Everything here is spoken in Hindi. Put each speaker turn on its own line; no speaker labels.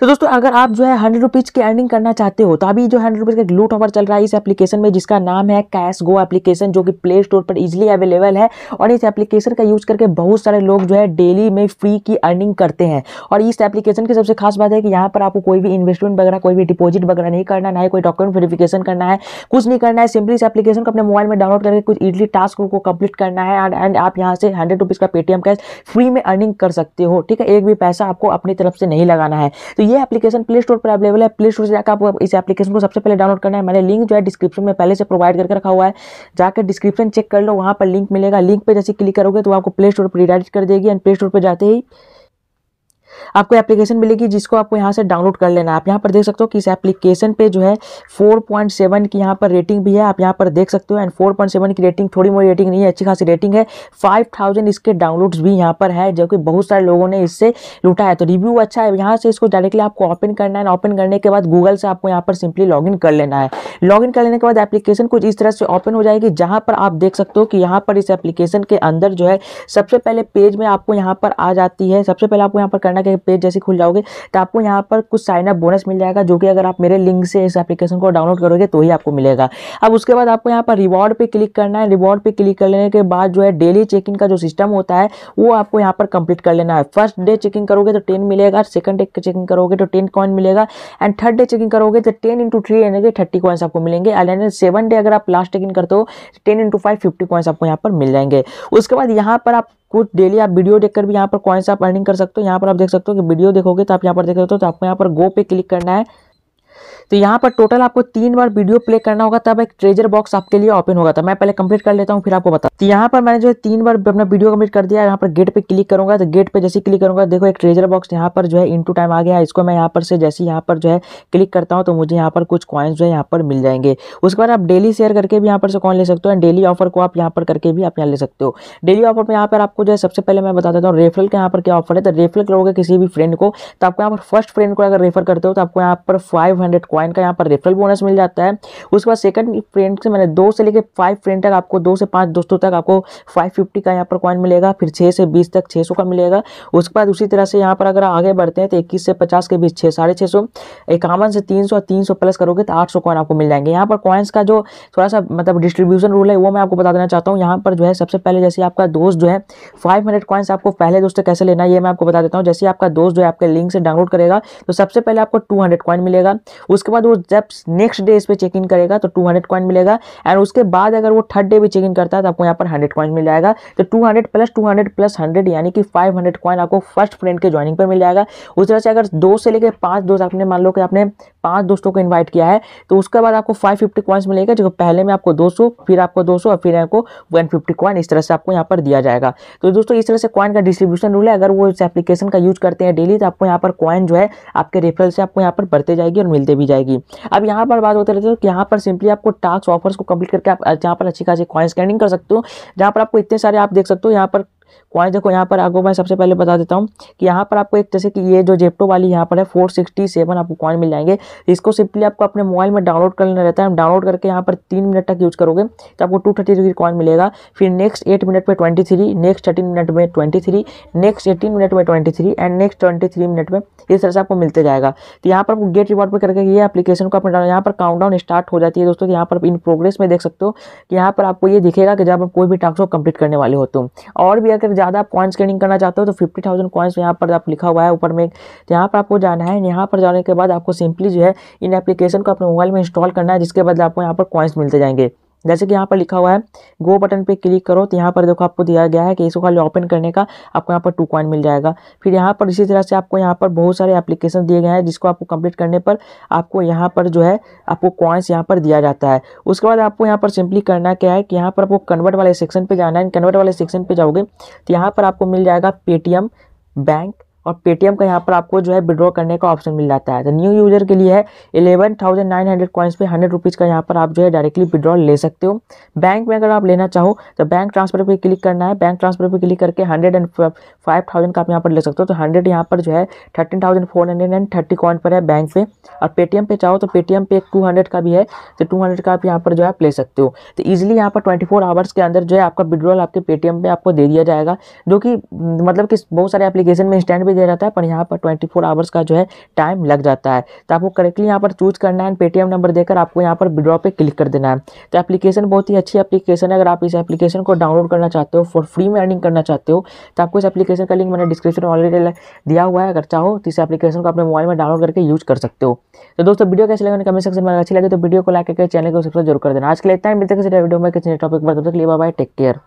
तो दोस्तों अगर आप जो है हंड्रेड रुपीज़ की अर्निंग करना चाहते हो तो अभी जो हंड्रेड रुपीज़ का ग्लूट ऑफर चल रहा है इस एप्लीकेशन में जिसका नाम है कैश गो एप्लीकेशन जो कि प्ले स्टोर पर इजिली अवेलेबल है और इस एप्लीकेशन का यूज़ करके बहुत सारे लोग जो है डेली में फ्री की अर्निंग करते हैं और इस एप्लीकेशन की सबसे खास बात है कि यहाँ पर आपको कोई भी इन्वेस्टमेंट वगैरह कोई भी डिपोजिट वगैरह नहीं करना ना कोई डॉक्यूमेंट वेरिफिकेशन करना है कुछ नहीं करना है सिंपली इस एप्लीकेशन को अपने मोबाइल में डाउनलोड करके कुछ इडली टास्क को कंप्लीट करना है एंड आप यहाँ से हंड्रेड रुपीज़ का पेटीएम कैश फ्री में अर्निंग कर सकते हो ठीक है एक भी पैसा आपको अपनी तरफ से नहीं लगाना है तो ये एप्लीकेशन प्ले स्टोर पर अवेलेबल है प्ले स्टोर से जाकर आप इस एप्लीकेशन को सबसे पहले डाउनलोड करना है मैंने लिंक जो है डिस्क्रिप्शन में पहले से प्रोवाइड करके रखा हुआ है जाकर डिस्क्रिप्शन चेक कर लो वहाँ पर लिंक मिलेगा लिंक पर जैसे क्लिक करोगे तो आपको प्ले स्टोर पर रिडायरेक्ट कर देगी एंड प्ले स्टोर पर जाते ही आपको एप्लीकेशन मिलेगी जिसको आपको यहाँ से डाउनलोड कर लेना है आप यहाँ पर देख सकते हो कि इस एप्लीकेशन पे जो है 4.7 की यहाँ पर रेटिंग भी है आप यहाँ पर देख सकते हो एंड 4.7 की रेटिंग थोड़ी मोटी रेटिंग नहीं है अच्छी खासी रेटिंग है 5000 इसके डाउनलोड्स भी यहाँ पर है जो कि बहुत सारे लोगों ने इससे लूटा है तो रिव्यू अच्छा है यहाँ से इसको डायरेक्टली आपको ओपन करना है ओपन करने के बाद गूगल से आपको यहाँ पर सिंपली लॉग कर लेना है लॉग कर लेने के बाद एप्लीकेशन कुछ इस तरह से ओपन हो जाएगी जहाँ पर आप देख सकते हो कि यहाँ पर इस एप्लीकेशन के अंदर जो है सबसे पहले पेज में आपको यहाँ पर आ जाती है सबसे पहले आपको यहाँ पर करना के पेज जैसे खुल जाओगे तो आपको यहाँ पर कुछ साइन अप बोनस मिल जाएगा जो कि अगर आप मेरे लिंक से इस एप्लीकेशन को डाउनलोड करोगे तो ही आपको मिलेगा अब उसके बाद आपको यहाँ पर रिवॉर्ड पर क्लिक करना है रिवॉर्ड पर क्लिक करने के बाद जो है डेली चेकिंग का जो सिस्टम होता है वो आपको यहाँ पर कंप्लीट कर लेना है फर्स्ट डे चेकिंग करोगे तो टेन मिलेगा सेकंड डे चेकिंग करोगे तो टेन कॉइन मिलेगा एंड थर्ड डे चेकिंग करोगे तो टेन इंटू थ्री यानी कि थर्टी कॉइन्स आपको मिलेंगे एंड सेवन डे अगर आप लास्ट चेकिंग करते हो ten into five fifty coins आपको यहाँ पर मिल जाएंगे उसके बाद यहाँ पर आप कुछ डेली आप वीडियो देखकर भी यहाँ पर कॉइन्स आप अर्निंग कर सकते हो यहाँ पर आप देख सकते हो कि वीडियो देखोगे तो आप यहाँ पर देख सकते हो तो आपको यहाँ पर गो पे क्लिक करना है तो यहाँ पर टोटल आपको तीन बार वीडियो प्ले करना होगा तब एक ट्रेजर बॉक्स आपके लिए ओपन होगा तो मैं पहले कंप्लीट कर लेता हूँ फिर आपको बता तो यहाँ पर मैंने जो है तीन बार अपना वीडियो कंप्लीट कर दिया यहाँ पर गेट पे क्लिक करूँगा तो गेट पे जैसे क्लिक करूँगा देखो एक ट्रेजर बॉक्स यहाँ पर जो है इन टाइम आ गया इसको मैं यहाँ पर से जैसे यहाँ पर जो है क्लिक करता हूँ तो मुझे यहाँ पर कुछ कॉइन्स जो है यहाँ पर मिल जाएंगे उसके बाद आप डेली शेयर करके भी यहाँ पर से कॉइन ले सकते हो डेली ऑफर को आप यहाँ पर करके भी आप यहाँ ले सकते हो डेली ऑफर में यहाँ पर आपको जो है सबसे पहले मैं बता देता हूँ रेफरल के यहाँ पर क्या ऑफर है तो रेफरल करोगे किसी भी फ्रेंड को तो आपको यहाँ पर फर्स्ट फ्रेंड को अगर रेफर करते हो तो आपको यहाँ पर फाइव हंड्रेड कॉइन का यहाँ पर रेफरल बोनस मिल जाता है उसके बाद सेकंड फ्रेंड से मैंने दो से लेकर फाइव फ्रेंड तक आपको दो से पाँच दोस्तों तक आपको फाइव फिफ्टी का यहाँ पर कॉइन मिलेगा फिर छः से बीस तक छः का मिलेगा उसके बाद उसी तरह से यहाँ पर अगर आगे बढ़ते हैं तो इक्कीस से पचास के बीच छः साढ़े छः से तीन सौ तीन सौ प्लस करोगे तो आठ सौ कॉइन आपको मिल जाएंगे यहाँ पर कॉइन्स का जो थोड़ा सा मतलब डिस्ट्रीब्यूशन रूल है वो मैं आपको बता देना चाहता हूँ यहाँ पर जो है सबसे पहले जैसे आपका दोस्त जो है फाइव हंड्रेड कॉइन्स आपको पहले दोस्तों कैसे लेना है ये मैं आपको बता देता हूँ जैसे आपका दोस्त जो है आपके लिंक से डाउनलोड करेगा तो सबसे पहले आपको टू हंड्रेड कॉइन मिलेगा उसके बाद वो जब नेक्स्ट डे इस पर चेक इन करेगा तो टू हंड्रेड कॉइन मिलेगा एंड उसके बाद अगर वो थर्ड डे भी चेक इन करता है तो आपको यहाँ पर हंड्रेड कॉइन मिल जाएगा तो two hundred plus two hundred plus hundred यानी कि फाइव हंड्रेड कॉइन आपको फर्स्ट फ्रेंड के ज्वाइनिंग पर मिल जाएगा उस तरह से अगर दो से लेकर पाँच दोस्त आपने मान लो कि आपने पांच दोस्तों को इन्वाइट किया है तो उसके बाद आपको फाइव फिफ्टी कॉइन्स मिलेगा जो पहले में आपको 200 फिर आपको 200 सौ और फिर आपको 150 फिफ्टी कॉइन इस तरह से आपको यहाँ पर दिया जाएगा तो दोस्तों इस तरह से कॉइन का डिस्ट्रीब्यूशन रूल है अगर वो इस एप्लीकेशन का यूज करते हैं डेली तो आपको यहाँ पर कॉइन जो है आपके रेफरल से आपको यहाँ पर बढ़ते जाएगी और मिलते भी जाएगी अब यहाँ पर बात होते रहते हो कि यहाँ पर सिंपली आपको टास्क ऑफर्स को कंप्लीट करके आप जहाँ पर अच्छी खासी कॉइन स्कैनिंग कर सकते हो जहाँ पर आपको इतने सारे आप देख सकते हो यहाँ पर क्वाइंस देखो यहाँ पर आपको मैं सबसे पहले बता देता हूँ कि यहाँ पर आपको एक जैसे कि ये जो जेप्टो वाली यहाँ पर है फोर सिक्सटी सेवन आपको क्वाइन मिल जाएंगे इसको सिंपली आपको अपने मोबाइल में डाउनलोड कर लेना रहता है डाउनलोड करके यहाँ पर तीन मिनट तक यूज़ करोगे तो आपको टू थर्टी थ्री कॉइन मिलेगा फिर नेक्स्ट एट मिनट में twenty three next thirteen minute में twenty three next eighteen minute में twenty three and next twenty three minute में इस तरह से आपको मिलते जाएगा तो यहाँ पर आपको गेट रिवॉर्ड पर करके ये एप्लीकेशन को अपने यहाँ पर काउंटडाउन स्टार्ट हो जाती है दोस्तों यहाँ पर इन प्रोग्रेस में देख सकते हो कि यहाँ पर आपको ये दिखेगा कि जब आप कोई भी टास्क को कंप्लीट करने वाले हो तो और भी अगर ज़्यादा पॉइंट्स गेनिंग करना चाहते हो तो फिफ्टी थाउजेंड कॉइन्स यहाँ पर आप लिखा हुआ है ऊपर में तो यहाँ पर आपको जाना है यहाँ पर जाने के बाद आपको सिंपली जो है इन एप्लीकेशन को अपने मोबाइल में इंस्टॉल करना है जिसके बाद आपको यहाँ पर कॉइन्स मिलते जाएंगे जैसे कि यहाँ पर लिखा हुआ है गो बटन पे क्लिक करो तो यहाँ पर देखो आपको दिया गया है कि इसको खाली ओपन करने का आपको यहाँ पर टू कॉइन मिल जाएगा फिर यहाँ पर इसी तरह से आपको यहाँ पर बहुत सारे एप्लीकेशन दिए गए हैं जिसको आपको कंप्लीट करने पर आपको यहाँ पर जो है आपको कॉइन्स यहाँ पर दिया जाता है उसके बाद आपको यहाँ पर सिंपली करना क्या है कि यहाँ पर आपको कन्वर्ट वाले सेक्शन पर जाना है कन्वर्ट वाले सेक्शन पर जाओगे तो यहाँ पर आपको मिल जाएगा पेटीएम बैंक और पेटीएम का यहाँ पर आपको जो है विड्रॉ करने का ऑप्शन मिल जाता है तो न्यू यूजर के लिए है eleven thousand nine hundred coins पे हंड्रेड रुपीज़ का यहाँ पर आप जो है डायरेक्टली विड्रॉ ले सकते हो बैंक में अगर आप लेना चाहो तो बैंक ट्रांसफर पर क्लिक करना है बैंक ट्रांसफर पर क्लिक करके हंड्रेड एंड फाइव थाउजेंड का आप यहाँ पर ले सकते हो तो हंड्रेड यहाँ पर जो है thirteen thousand four hundred and thirty coin पर है बैंक पे और पेटीएम पे चाहो तो पेटीएम पे टू हंड्रेड का भी है तो टू हंड्रेड का आप यहाँ पर जो है आप ले सकते हो तो ईजिली यहाँ पर ट्वेंटी फोर आवर्स के अंदर जो है आपका विड्रॉल आपके पेटीएम पर आपको दे दिया जाएगा जो कि मतलब कि बहुत सारे एप्लीकेशन में इंस्टेंट भी दे रहता है पर यहाँ पर ट्वेंटी फोर आवर्स का जो है टाइम लग जाता है तो आपको करेक्टली यहाँ पर चूज करना है पेटीएम नंबर देकर आपको यहाँ पर विड्रॉ पे क्लिक कर देना है तो एप्लीकेशन बहुत ही अच्छी एप्लीकेशन है अगर आप इस एप्लीकेशन को डाउनलोड करना चाहते हो फॉर फ्री में अर्निंग करना चाहते हो तो आपको इस एप्लीकेशन का लिंक मैंने डिस्क्रिप्शन में ऑलरेडी दिया हुआ है अगर चाहो तो इस एप्लीकेशन को अपने मोबाइल में डाउनलोड करके यूज कर सकते हो तो दोस्तों वीडियो कैसे लगे कमेंट सेक्शन में अच्छी लगे तो वीडियो को लाइक करके चैनल को सब्सक्राइब जरूर कर देना आज के लिए टाइम मिलते हैं वीडियो में किसी टॉपिक पर तब तक लिए बाय टेक केयर